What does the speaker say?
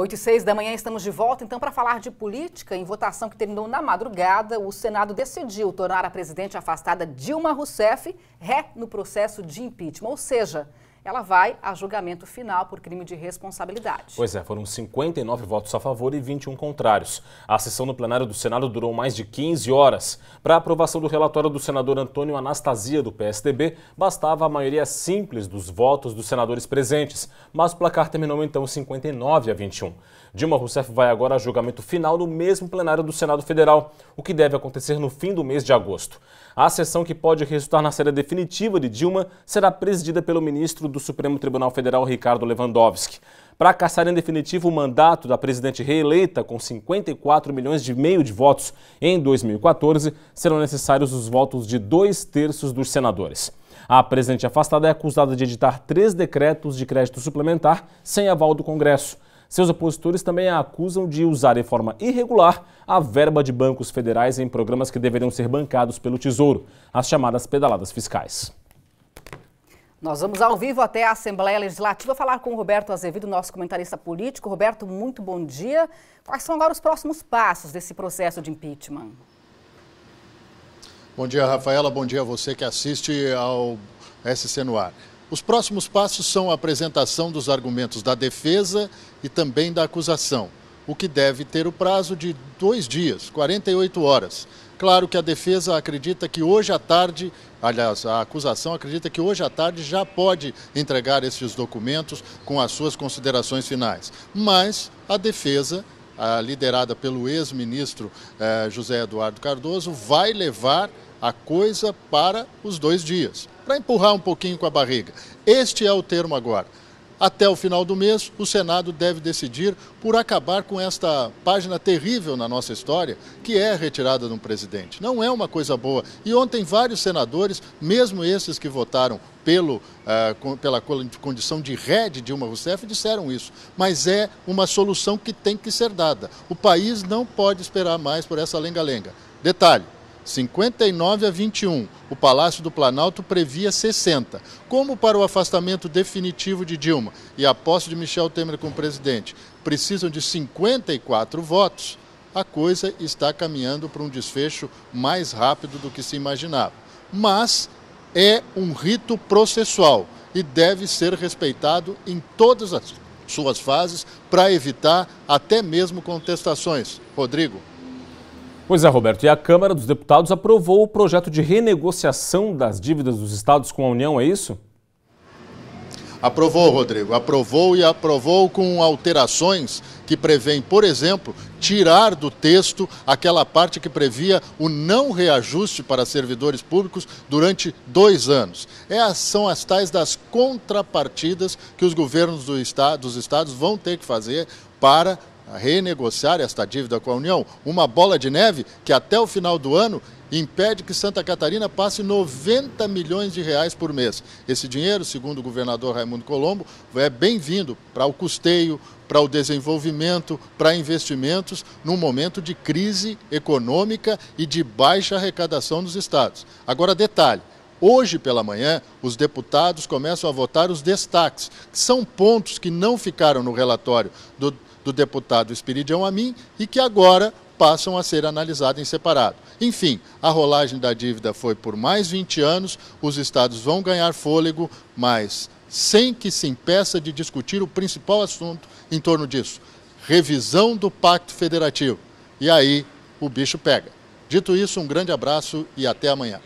8 e 6 da manhã estamos de volta, então, para falar de política. Em votação que terminou na madrugada, o Senado decidiu tornar a presidente afastada Dilma Rousseff ré no processo de impeachment. Ou seja, ela vai a julgamento final por crime de responsabilidade. Pois é, foram 59 votos a favor e 21 contrários. A sessão no plenário do Senado durou mais de 15 horas. Para a aprovação do relatório do senador Antônio Anastasia, do PSDB, bastava a maioria simples dos votos dos senadores presentes, mas o placar terminou então 59 a 21. Dilma Rousseff vai agora a julgamento final no mesmo plenário do Senado Federal, o que deve acontecer no fim do mês de agosto. A sessão que pode resultar na saída definitiva de Dilma será presidida pelo ministro do do Supremo Tribunal Federal Ricardo Lewandowski para caçar em definitivo o mandato da presidente reeleita com 54 milhões e meio de votos em 2014, serão necessários os votos de dois terços dos senadores. A presidente afastada é acusada de editar três decretos de crédito suplementar sem aval do Congresso. Seus opositores também a acusam de usar em forma irregular a verba de bancos federais em programas que deveriam ser bancados pelo Tesouro, as chamadas pedaladas fiscais. Nós vamos ao vivo até a Assembleia Legislativa falar com o Roberto Azevedo, nosso comentarista político. Roberto, muito bom dia. Quais são agora os próximos passos desse processo de impeachment? Bom dia, Rafaela. Bom dia a você que assiste ao SC no ar. Os próximos passos são a apresentação dos argumentos da defesa e também da acusação, o que deve ter o prazo de dois dias, 48 horas, Claro que a defesa acredita que hoje à tarde, aliás, a acusação acredita que hoje à tarde já pode entregar esses documentos com as suas considerações finais. Mas a defesa liderada pelo ex-ministro eh, José Eduardo Cardoso, vai levar a coisa para os dois dias, para empurrar um pouquinho com a barriga. Este é o termo agora. Até o final do mês, o Senado deve decidir por acabar com esta página terrível na nossa história, que é a retirada de um presidente. Não é uma coisa boa. E ontem, vários senadores, mesmo esses que votaram pelo, uh, pela condição de rede Dilma Rousseff, disseram isso. Mas é uma solução que tem que ser dada. O país não pode esperar mais por essa lenga-lenga. Detalhe: 59 a 21. O Palácio do Planalto previa 60. Como para o afastamento definitivo de Dilma e a posse de Michel Temer como presidente precisam de 54 votos, a coisa está caminhando para um desfecho mais rápido do que se imaginava. Mas é um rito processual e deve ser respeitado em todas as suas fases para evitar até mesmo contestações. Rodrigo. Pois é, Roberto. E a Câmara dos Deputados aprovou o projeto de renegociação das dívidas dos estados com a União, é isso? Aprovou, Rodrigo. Aprovou e aprovou com alterações que prevêem, por exemplo, tirar do texto aquela parte que previa o não reajuste para servidores públicos durante dois anos. Essas é são as tais das contrapartidas que os governos do estado, dos estados vão ter que fazer para renegociar esta dívida com a União. Uma bola de neve que até o final do ano impede que Santa Catarina passe 90 milhões de reais por mês. Esse dinheiro, segundo o governador Raimundo Colombo, é bem-vindo para o custeio, para o desenvolvimento, para investimentos, num momento de crise econômica e de baixa arrecadação dos estados. Agora, detalhe: Hoje pela manhã, os deputados começam a votar os destaques, que são pontos que não ficaram no relatório do, do deputado Espiridião Amin e que agora passam a ser analisados em separado. Enfim, a rolagem da dívida foi por mais 20 anos, os estados vão ganhar fôlego, mas sem que se impeça de discutir o principal assunto em torno disso: revisão do Pacto Federativo. E aí o bicho pega. Dito isso, um grande abraço e até amanhã.